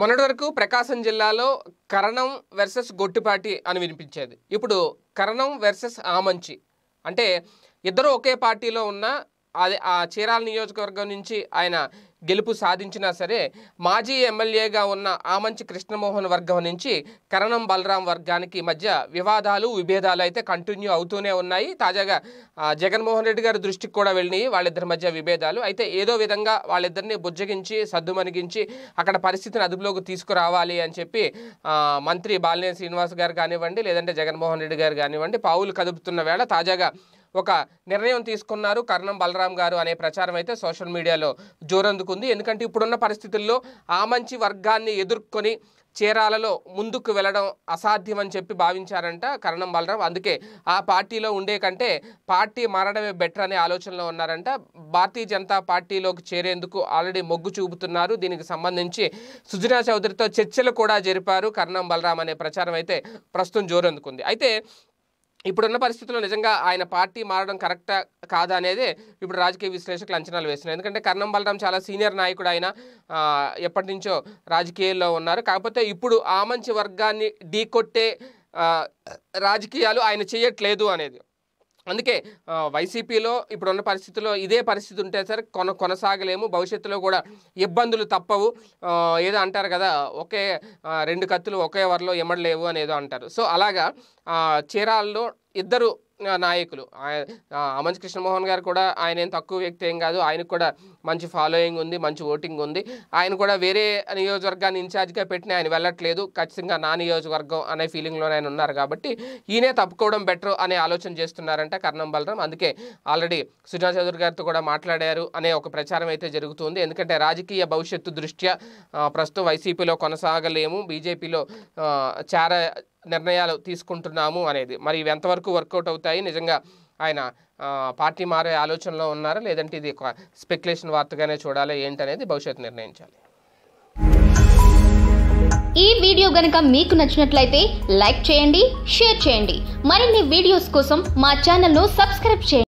మొన్నటి వరకు ప్రకాశం జిల్లాలో కరణం వెర్సెస్ గొట్టిపాటి అని వినిపించేది ఇప్పుడు కరణం వెర్సెస్ ఆమంచి అంటే ఇద్దరు ఒకే పార్టీలో ఉన్న అదే ఆ చీరాల నియోజకవర్గం నుంచి ఆయన గెలుపు సాధించినా సరే మాజీ ఎమ్మెల్యేగా ఉన్న ఆమంచి కృష్ణమోహన్ వర్గం నుంచి కరణం బలరాం వర్గానికి మధ్య వివాదాలు విభేదాలు అయితే కంటిన్యూ అవుతూనే ఉన్నాయి తాజాగా జగన్మోహన్ రెడ్డి గారి దృష్టికి కూడా వెళ్ళినాయి వాళ్ళిద్దరి మధ్య విభేదాలు అయితే ఏదో విధంగా వాళ్ళిద్దరిని బుజ్జగించి సద్దుమణిగించి అక్కడ పరిస్థితిని అదుపులోకి తీసుకురావాలి అని చెప్పి మంత్రి బాలినేని శ్రీనివాస్ గారు కానివ్వండి లేదంటే జగన్మోహన్ రెడ్డి గారు కానివ్వండి పావులు కదుపుతున్న వేళ తాజాగా ఒక నిర్ణయం తీసుకున్నారు కర్ణం బలరాం గారు అనే ప్రచారం అయితే సోషల్ మీడియాలో జోరందుకుంది ఎందుకంటే ఇప్పుడున్న పరిస్థితుల్లో ఆ మంచి వర్గాన్ని ఎదుర్కొని చీరాలలో ముందుకు వెళ్ళడం అసాధ్యం అని చెప్పి భావించారంట కరణం బలరాం అందుకే ఆ పార్టీలో ఉండే కంటే పార్టీ మారడమే బెటర్ అనే ఆలోచనలో ఉన్నారంట భారతీయ జనతా పార్టీలోకి చేరేందుకు ఆల్రెడీ మొగ్గు చూపుతున్నారు దీనికి సంబంధించి సుజనా చౌదరితో చర్చలు కూడా జరిపారు కరణం బలరాం అనే ప్రచారం అయితే ప్రస్తుతం జోరందుకుంది అయితే ఇప్పుడున్న పరిస్థితుల్లో నిజంగా ఆయన పార్టీ మారడం కరెక్టా కాదా అనేది ఇప్పుడు రాజకీయ విశ్లేషకులు అంచనాలు వేస్తున్నారు ఎందుకంటే కర్ణం బలరాం చాలా సీనియర్ నాయకుడు ఆయన ఎప్పటి నుంచో రాజకీయాల్లో ఉన్నారు కాకపోతే ఇప్పుడు ఆ మంచి వర్గాన్ని ఢీకొట్టే రాజకీయాలు ఆయన చేయట్లేదు అనేది అందుకే వైసీపీలో ఇప్పుడున్న పరిస్థితుల్లో ఇదే పరిస్థితి ఉంటే సరే కొన కొనసాగలేము భవిష్యత్తులో కూడా ఇబ్బందులు తప్పవు ఏదో అంటారు కదా ఒకే రెండు కత్తులు ఒకే వరలో అని అనేదో అంటారు సో అలాగా చీరాల్లో ఇద్దరు నాయకులు అమంజ్ కృష్ణమోహన్ గారు కూడా ఆయన ఏం తక్కువ వ్యక్తి ఏం కాదు ఆయనకు కూడా మంచి ఫాలోయింగ్ ఉంది మంచి ఓటింగ్ ఉంది ఆయన కూడా వేరే నియోజకవర్గాన్ని ఇన్ఛార్జ్గా పెట్టిన ఆయన వెళ్ళట్లేదు ఖచ్చితంగా నా నియోజకవర్గం అనే ఫీలింగ్లోనే ఆయన ఉన్నారు కాబట్టి ఈయనే తప్పుకోవడం బెటర్ అనే ఆలోచన చేస్తున్నారంట కర్ణం బలరాం అందుకే ఆల్రెడీ సుజనా చౌదరి గారితో కూడా మాట్లాడారు అనే ఒక ప్రచారం అయితే జరుగుతుంది ఎందుకంటే రాజకీయ భవిష్యత్తు దృష్ట్యా ప్రస్తుతం వైసీపీలో కొనసాగలేము బీజేపీలో చేర నిర్ణయాలు తీసుకుంటున్నాము అనేది మరి ఇవి ఎంతవరకు వర్కౌట్ అవుతాయి నిజంగా ఆయన పార్టీ మారే ఆలోచనలో ఉన్నారా లేదంటే ఇది ఒక స్పెక్యులేషన్ వార్తగానే చూడాలి ఏంటనేది భవిష్యత్తు నిర్ణయించాలి ఈ వీడియో గనక మీకు నచ్చినట్లయితే లైక్ చేయండి షేర్ చేయండి మరిన్ని వీడియోస్ కోసం మా ఛానల్ను సబ్స్క్రైబ్ చేయండి